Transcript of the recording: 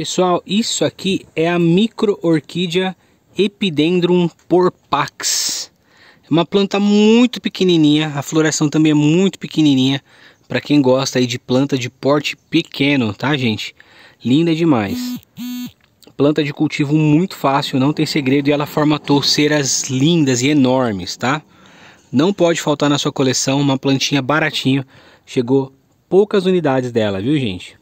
Pessoal, isso aqui é a micro orquídea Epidendrum porpax. É uma planta muito pequenininha, a floração também é muito pequenininha para quem gosta aí de planta de porte pequeno, tá, gente? Linda demais. Planta de cultivo muito fácil, não tem segredo e ela forma touceiras lindas e enormes, tá? Não pode faltar na sua coleção uma plantinha baratinha. Chegou poucas unidades dela, viu, gente?